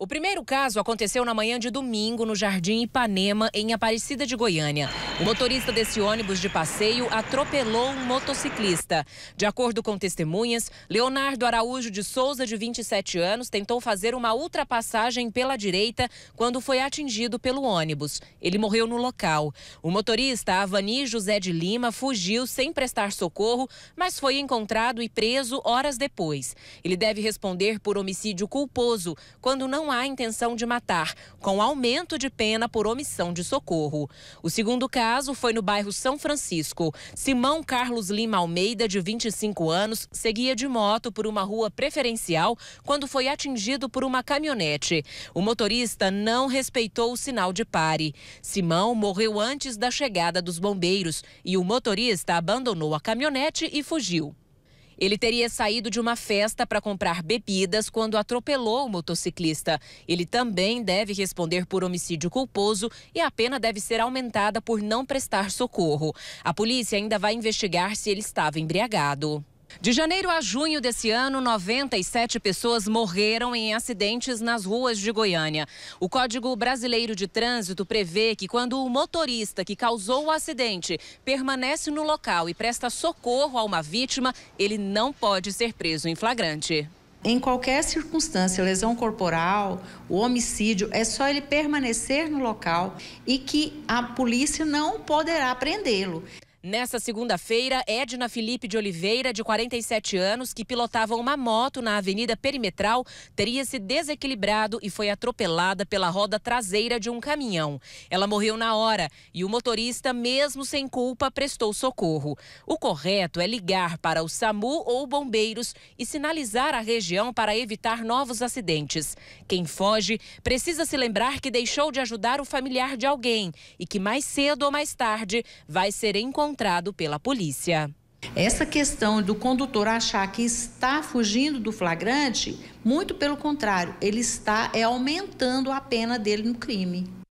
O primeiro caso aconteceu na manhã de domingo no Jardim Ipanema, em Aparecida de Goiânia. O motorista desse ônibus de passeio atropelou um motociclista. De acordo com testemunhas, Leonardo Araújo de Souza, de 27 anos, tentou fazer uma ultrapassagem pela direita quando foi atingido pelo ônibus. Ele morreu no local. O motorista, Avani José de Lima, fugiu sem prestar socorro, mas foi encontrado e preso horas depois. Ele deve responder por homicídio culposo quando não não há intenção de matar, com aumento de pena por omissão de socorro. O segundo caso foi no bairro São Francisco. Simão Carlos Lima Almeida, de 25 anos, seguia de moto por uma rua preferencial quando foi atingido por uma caminhonete. O motorista não respeitou o sinal de pare. Simão morreu antes da chegada dos bombeiros e o motorista abandonou a caminhonete e fugiu. Ele teria saído de uma festa para comprar bebidas quando atropelou o motociclista. Ele também deve responder por homicídio culposo e a pena deve ser aumentada por não prestar socorro. A polícia ainda vai investigar se ele estava embriagado. De janeiro a junho desse ano, 97 pessoas morreram em acidentes nas ruas de Goiânia. O Código Brasileiro de Trânsito prevê que quando o motorista que causou o acidente permanece no local e presta socorro a uma vítima, ele não pode ser preso em flagrante. Em qualquer circunstância, lesão corporal, o homicídio, é só ele permanecer no local e que a polícia não poderá prendê-lo. Nessa segunda-feira, Edna Felipe de Oliveira, de 47 anos, que pilotava uma moto na Avenida Perimetral, teria se desequilibrado e foi atropelada pela roda traseira de um caminhão. Ela morreu na hora e o motorista, mesmo sem culpa, prestou socorro. O correto é ligar para o SAMU ou bombeiros e sinalizar a região para evitar novos acidentes. Quem foge precisa se lembrar que deixou de ajudar o familiar de alguém e que mais cedo ou mais tarde vai ser encontrado encontrado pela polícia. Essa questão do condutor achar que está fugindo do flagrante, muito pelo contrário, ele está é aumentando a pena dele no crime.